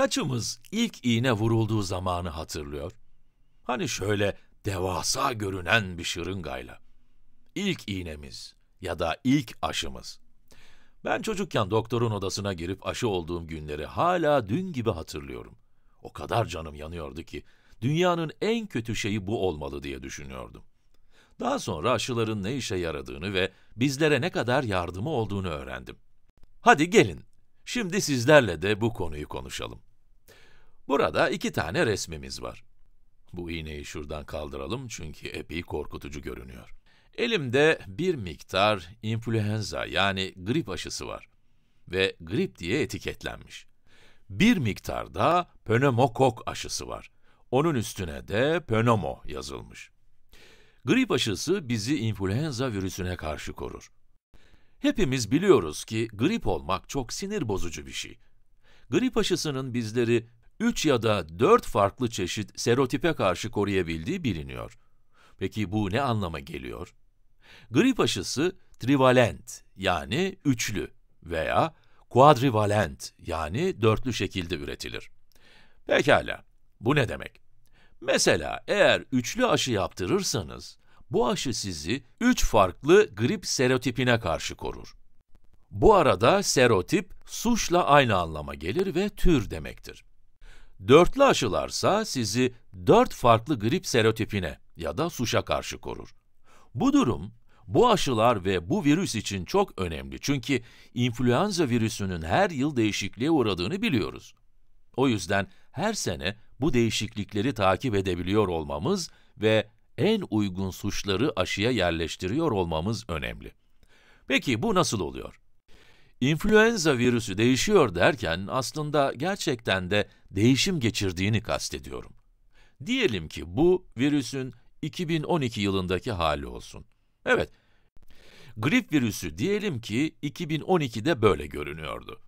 Kaçımız ilk iğne vurulduğu zamanı hatırlıyor? Hani şöyle devasa görünen bir şırıngayla. İlk iğnemiz ya da ilk aşımız. Ben çocukken doktorun odasına girip aşı olduğum günleri hala dün gibi hatırlıyorum. O kadar canım yanıyordu ki dünyanın en kötü şeyi bu olmalı diye düşünüyordum. Daha sonra aşıların ne işe yaradığını ve bizlere ne kadar yardımı olduğunu öğrendim. Hadi gelin, şimdi sizlerle de bu konuyu konuşalım. Burada iki tane resmimiz var. Bu iğneyi şuradan kaldıralım çünkü epey korkutucu görünüyor. Elimde bir miktar influenza yani grip aşısı var ve grip diye etiketlenmiş. Bir miktar da pneumokok aşısı var. Onun üstüne de pneumo yazılmış. Grip aşısı bizi influenza virüsüne karşı korur. Hepimiz biliyoruz ki grip olmak çok sinir bozucu bir şey. Grip aşısının bizleri 3 ya da 4 farklı çeşit serotipe karşı koruyabildiği biliniyor. Peki bu ne anlama geliyor? Grip aşısı trivalent yani üçlü veya quadrivalent yani dörtlü şekilde üretilir. Pekala, bu ne demek? Mesela eğer üçlü aşı yaptırırsanız, bu aşı sizi üç farklı grip serotipine karşı korur. Bu arada serotip, suçla aynı anlama gelir ve tür demektir. Dörtlü aşılarsa sizi dört farklı grip serotipine ya da suşa karşı korur. Bu durum, bu aşılar ve bu virüs için çok önemli çünkü influenza virüsünün her yıl değişikliğe uğradığını biliyoruz. O yüzden her sene bu değişiklikleri takip edebiliyor olmamız ve en uygun suçları aşıya yerleştiriyor olmamız önemli. Peki bu nasıl oluyor? İnfluenza virüsü değişiyor derken aslında gerçekten de değişim geçirdiğini kastediyorum. Diyelim ki bu virüsün 2012 yılındaki hali olsun. Evet, grip virüsü diyelim ki 2012'de böyle görünüyordu.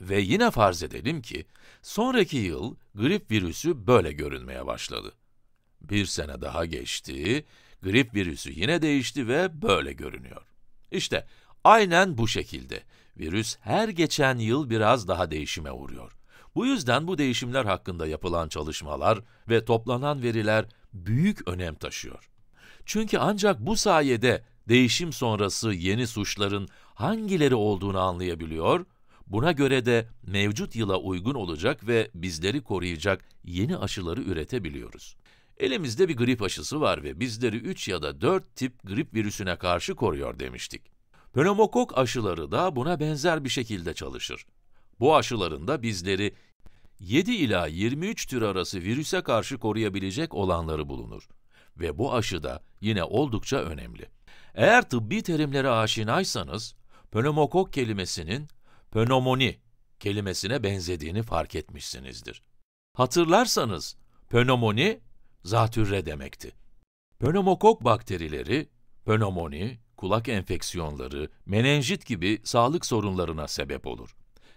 Ve yine farz edelim ki, sonraki yıl grip virüsü böyle görünmeye başladı. Bir sene daha geçti, grip virüsü yine değişti ve böyle görünüyor. İşte aynen bu şekilde. Virüs her geçen yıl biraz daha değişime uğruyor. Bu yüzden bu değişimler hakkında yapılan çalışmalar ve toplanan veriler büyük önem taşıyor. Çünkü ancak bu sayede değişim sonrası yeni suçların hangileri olduğunu anlayabiliyor, buna göre de mevcut yıla uygun olacak ve bizleri koruyacak yeni aşıları üretebiliyoruz. Elimizde bir grip aşısı var ve bizleri 3 ya da 4 tip grip virüsüne karşı koruyor demiştik. Pneumokok aşıları da buna benzer bir şekilde çalışır. Bu aşıların da bizleri 7 ila 23 tür arası virüse karşı koruyabilecek olanları bulunur. Ve bu aşı da yine oldukça önemli. Eğer tıbbi terimlere aşinaysanız, pneumokok kelimesinin pneumoni kelimesine benzediğini fark etmişsinizdir. Hatırlarsanız, pneumoni zatürre demekti. Pneumokok bakterileri, pneumoni, kulak enfeksiyonları, menenjit gibi sağlık sorunlarına sebep olur.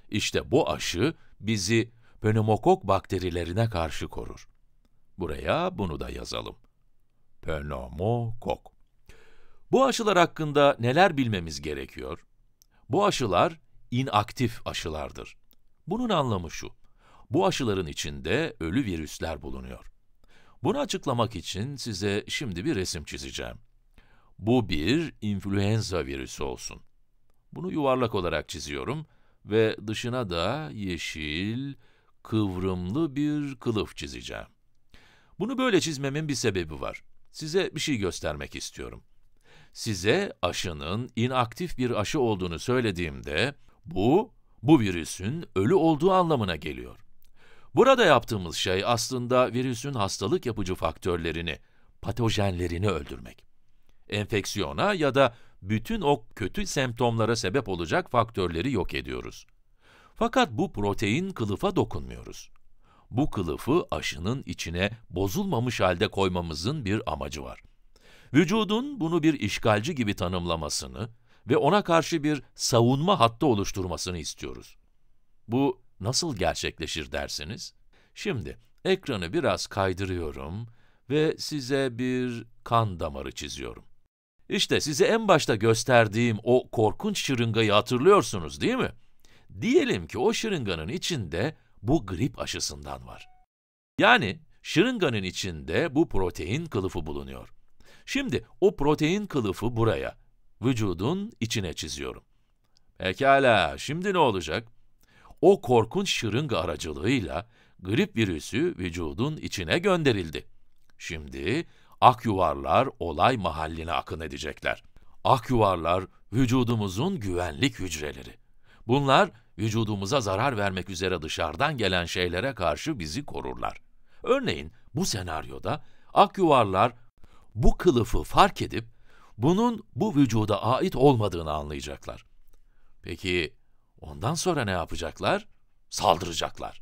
İşte bu aşı bizi pönomokok bakterilerine karşı korur. Buraya bunu da yazalım. Pönomokok. Bu aşılar hakkında neler bilmemiz gerekiyor? Bu aşılar inaktif aşılardır. Bunun anlamı şu. Bu aşıların içinde ölü virüsler bulunuyor. Bunu açıklamak için size şimdi bir resim çizeceğim. Bu bir influenza virüsü olsun. Bunu yuvarlak olarak çiziyorum ve dışına da yeşil, kıvrımlı bir kılıf çizeceğim. Bunu böyle çizmemin bir sebebi var. Size bir şey göstermek istiyorum. Size aşının inaktif bir aşı olduğunu söylediğimde bu, bu virüsün ölü olduğu anlamına geliyor. Burada yaptığımız şey aslında virüsün hastalık yapıcı faktörlerini, patojenlerini öldürmek. Enfeksiyona ya da bütün o kötü semptomlara sebep olacak faktörleri yok ediyoruz. Fakat bu protein kılıfa dokunmuyoruz. Bu kılıfı aşının içine bozulmamış halde koymamızın bir amacı var. Vücudun bunu bir işgalci gibi tanımlamasını ve ona karşı bir savunma hattı oluşturmasını istiyoruz. Bu nasıl gerçekleşir dersiniz? Şimdi ekranı biraz kaydırıyorum ve size bir kan damarı çiziyorum. İşte size en başta gösterdiğim o korkunç şırıngayı hatırlıyorsunuz değil mi? Diyelim ki o şırınganın içinde bu grip aşısından var. Yani şırınganın içinde bu protein kılıfı bulunuyor. Şimdi o protein kılıfı buraya, vücudun içine çiziyorum. Pekala, şimdi ne olacak? O korkunç şırınga aracılığıyla grip virüsü vücudun içine gönderildi. Şimdi ak yuvarlar olay mahalline akın edecekler. Ak yuvarlar vücudumuzun güvenlik hücreleri. Bunlar vücudumuza zarar vermek üzere dışarıdan gelen şeylere karşı bizi korurlar. Örneğin bu senaryoda ak yuvarlar bu kılıfı fark edip bunun bu vücuda ait olmadığını anlayacaklar. Peki ondan sonra ne yapacaklar? Saldıracaklar.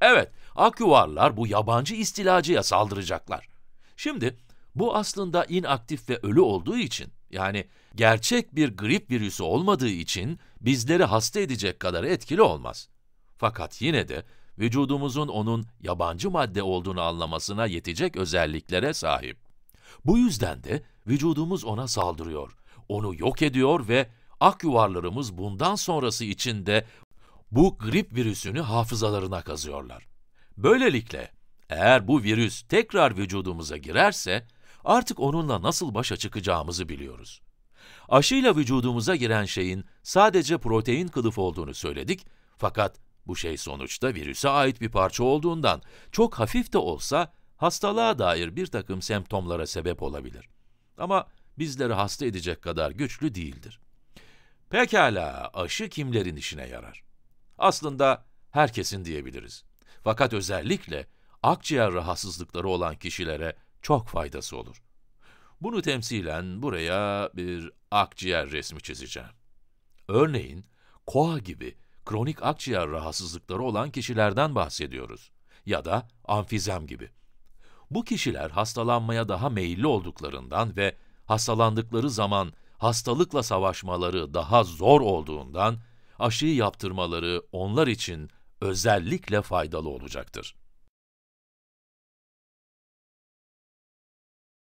Evet, ak yuvarlar bu yabancı istilacıya saldıracaklar. Şimdi bu aslında inaktif ve ölü olduğu için yani gerçek bir grip virüsü olmadığı için bizleri hasta edecek kadar etkili olmaz. Fakat yine de vücudumuzun onun yabancı madde olduğunu anlamasına yetecek özelliklere sahip. Bu yüzden de vücudumuz ona saldırıyor, onu yok ediyor ve ak yuvarlarımız bundan sonrası içinde bu grip virüsünü hafızalarına kazıyorlar. Böylelikle eğer bu virüs tekrar vücudumuza girerse artık onunla nasıl başa çıkacağımızı biliyoruz. Aşıyla vücudumuza giren şeyin sadece protein kılıf olduğunu söyledik fakat bu şey sonuçta virüse ait bir parça olduğundan çok hafif de olsa hastalığa dair bir takım semptomlara sebep olabilir. Ama bizleri hasta edecek kadar güçlü değildir. Pekala, aşı kimlerin işine yarar? Aslında herkesin diyebiliriz. Fakat özellikle akciğer rahatsızlıkları olan kişilere çok faydası olur. Bunu temsilen buraya bir akciğer resmi çizeceğim. Örneğin koa gibi kronik akciğer rahatsızlıkları olan kişilerden bahsediyoruz ya da amfizem gibi. Bu kişiler hastalanmaya daha meyilli olduklarından ve hastalandıkları zaman hastalıkla savaşmaları daha zor olduğundan aşıyı yaptırmaları onlar için özellikle faydalı olacaktır.